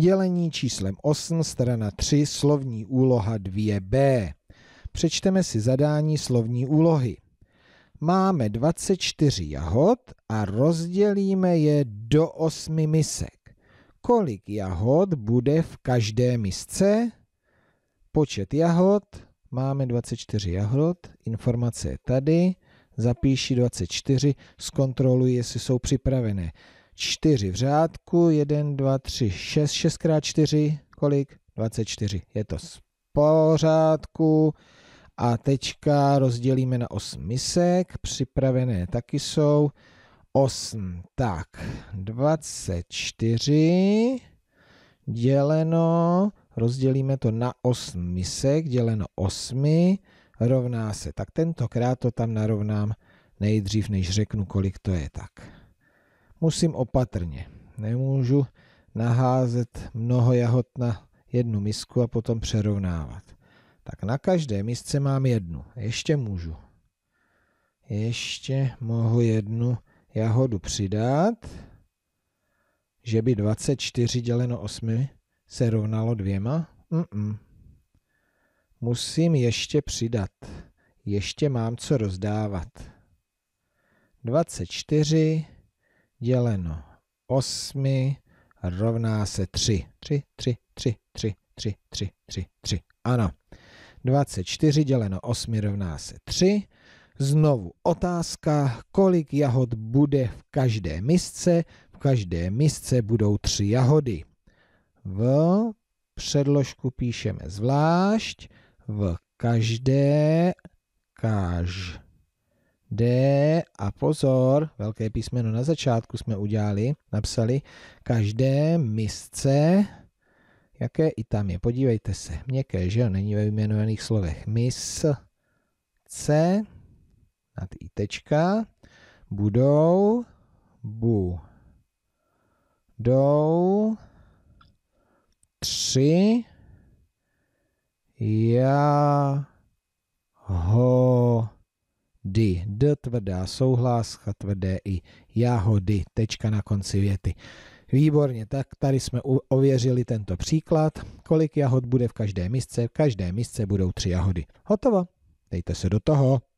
Dělení číslem 8, strana 3, slovní úloha 2b. Přečteme si zadání slovní úlohy. Máme 24 jahod a rozdělíme je do 8 misek. Kolik jahod bude v každé misce? Počet jahod, máme 24 jahod, informace je tady, zapíši 24, zkontroluji, jestli jsou připravené čtyři v řádku, 1, 2, 3, 6, 6 čtyři 4, kolik? 24. Je to z pořádku. A teďka rozdělíme na 8 misek, připravené taky jsou. 8, tak 24 děleno, rozdělíme to na 8 misek, děleno 8, rovná se. Tak tentokrát to tam narovnám nejdřív, než řeknu, kolik to je tak musím opatrně. Nemůžu naházet mnoho jahod na jednu misku a potom přerovnávat. Tak na každé misce mám jednu. Ještě můžu. Ještě mohu jednu jahodu přidat, že by 24 děleno 8 se rovnalo dvěma? Mm-mm. Musím ještě přidat. Ještě mám co rozdávat. 24 děleno 8 rovná se 3. 3, 3, 3, 3, 3, 3, 3, 3. Ano. 24 děleno 8 rovná se 3. Znovu otázka, kolik jahod bude v každé misce. V každé misce budou 3 jahody. V předložku píšeme zvlášť, v každé, každé D a pozor, velké písmeno na začátku jsme udělali, napsali každé misce, jaké i tam je. Podívejte se, měkké, že jo, není ve vyjmenovaných slovech. Mis, C, na ty tečka, budou, bu, dou, tři, já, ho, di, d tvrdá souhlas, ch tvrdé i jahody, tečka na konci věty. Výborně, tak tady jsme ověřili tento příklad. Kolik jahod bude v každé misce? V každé misce budou tři jahody. Hotovo. Dejte se do toho.